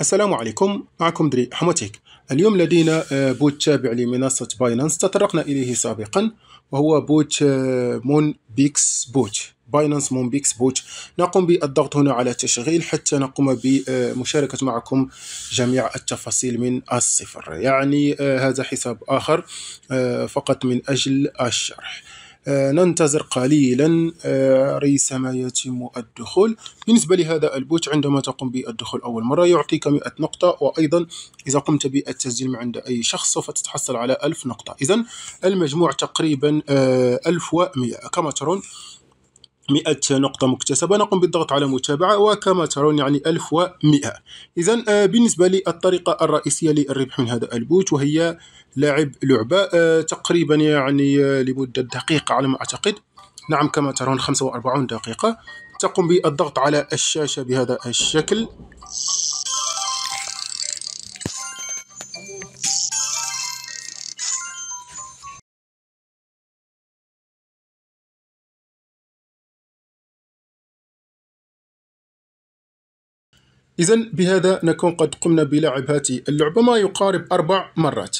السلام عليكم معكم دري حمتيك اليوم لدينا آه، بوت تابع لمنصة باينانس تطرقنا إليه سابقا وهو بوت آه، مون بيكس بوت باينانس مون بيكس بوت نقوم بالضغط هنا على تشغيل حتى نقوم بمشاركة معكم جميع التفاصيل من الصفر يعني آه، هذا حساب آخر فقط من أجل الشرح آه، ننتظر قليلا آه، ريثما يتم الدخول بالنسبة لهذا البوت عندما تقوم بالدخول أول مرة يعطيك 100 نقطة وأيضا إذا قمت بالتسجيل عند أي شخص سوف تتحصل على 1000 نقطة إذا المجموع تقريبا 1100 آه، كما ترون 100 نقطة مكتسبة نقوم بالضغط على متابعة وكما ترون يعني 1100 إذا آه، بالنسبة للطريقة الرئيسية للربح من هذا البوت وهي لعب لعبة آه، تقريبا يعني آه، لمدة دقيقة على ما أعتقد نعم كما ترون 45 دقيقة تقوم بالضغط على الشاشة بهذا الشكل إذا بهذا نكون قد قمنا بلعب هذه اللعبة ما يقارب أربع مرات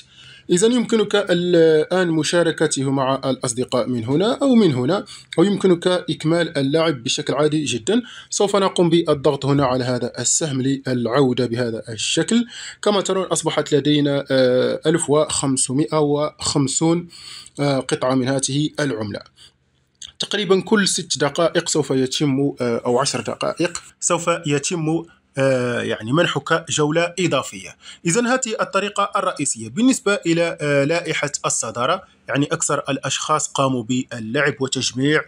إذا يمكنك الآن مشاركته مع الأصدقاء من هنا أو من هنا ويمكنك إكمال اللعب بشكل عادي جدا سوف نقوم بالضغط هنا على هذا السهم للعودة بهذا الشكل كما ترون أصبحت لدينا 1550 آه، آه، قطعة من هذه العملة تقريبا كل ست دقائق سوف يتم آه، أو عشر دقائق سوف يتم آه، يعني منحك جولة إضافية إذا هذه الطريقة الرئيسية بالنسبة إلى آه، لائحة الصدارة يعني أكثر الأشخاص قاموا باللعب وتجميع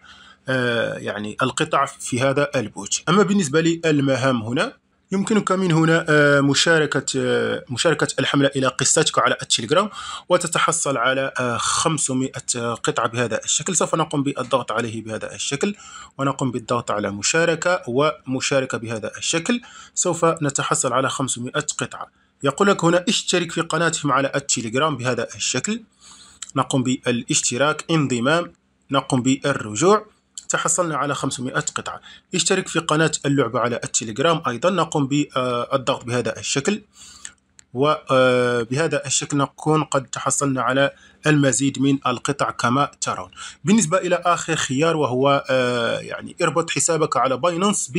آه، يعني القطع في هذا البوت أما بالنسبة للمهام هنا يمكنك من هنا آه، مشاركة آه، مشاركة الحملة إلى قصتك على التليجرام وتتحصل على 500 آه، قطعة بهذا الشكل سوف نقوم بالضغط عليه بهذا الشكل ونقوم بالضغط على مشاركة ومشاركة بهذا الشكل سوف نتحصل على 500 قطعة يقول لك هنا اشترك في قناتهم على التليجرام بهذا الشكل نقوم بالاشتراك انضمام نقوم بالرجوع تحصلنا على 500 قطعة اشترك في قناة اللعبة على التليجرام أيضا نقوم بالضغط آه، بهذا الشكل وبهذا آه، الشكل نكون قد تحصلنا على المزيد من القطع كما ترون بالنسبة إلى آخر خيار وهو آه، يعني اربط حسابك على باينانس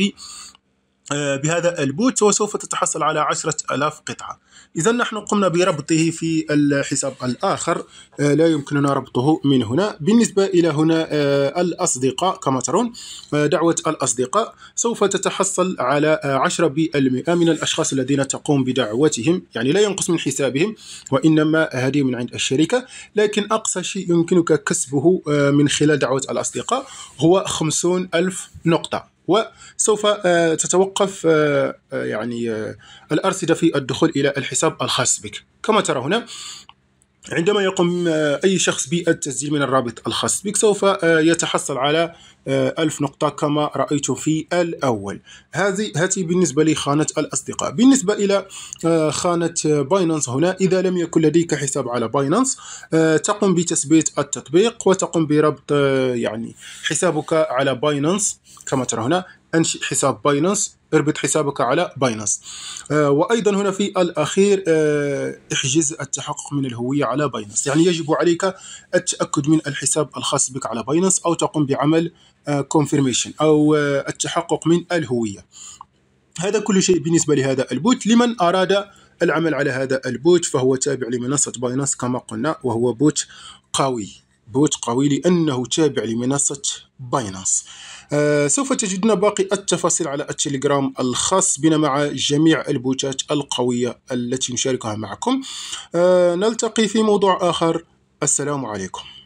آه، بهذا البوت وسوف تتحصل على عشرة ألاف قطعة إذا نحن قمنا بربطه في الحساب الآخر آه، لا يمكننا ربطه من هنا بالنسبة إلى هنا آه، الأصدقاء كما ترون دعوة الأصدقاء سوف تتحصل على 10% من الأشخاص الذين تقوم بدعوتهم يعني لا ينقص من حسابهم وإنما هذه من عند الشركة لكن أقصى شيء يمكنك كسبه من خلال دعوة الأصدقاء هو خمسون ألف نقطة وسوف آه، تتوقف آه، آه، يعني الأرصدة في الدخول إلى الحساب الخاص بك كما ترى هنا عندما يقوم آه، أي شخص بالتسجيل من الرابط الخاص بك سوف آه، يتحصل على آه، ألف نقطة كما رأيت في الأول هذه هاتي بالنسبة لخانة الأصدقاء بالنسبة إلى خانة باينانس هنا إذا لم يكن لديك حساب على باينانس تقوم بتثبيت التطبيق وتقوم بربط يعني حسابك على باينانس كما ترى هنا انشئ حساب باينانس اربط حسابك على باينانس آه، وايضا هنا في الاخير آه، احجز التحقق من الهويه على باينانس يعني يجب عليك التاكد من الحساب الخاص بك على باينانس او تقوم بعمل كونفيرميشن آه، او التحقق من الهويه هذا كل شيء بالنسبه لهذا البوت لمن اراد العمل على هذا البوت فهو تابع لمنصه باينانس كما قلنا وهو بوت قوي بوت قوي لأنه تابع لمنصة باينانس آه سوف تجدون باقي التفاصيل على التليجرام الخاص بنا مع جميع البوتات القوية التي نشاركها معكم آه نلتقي في موضوع آخر السلام عليكم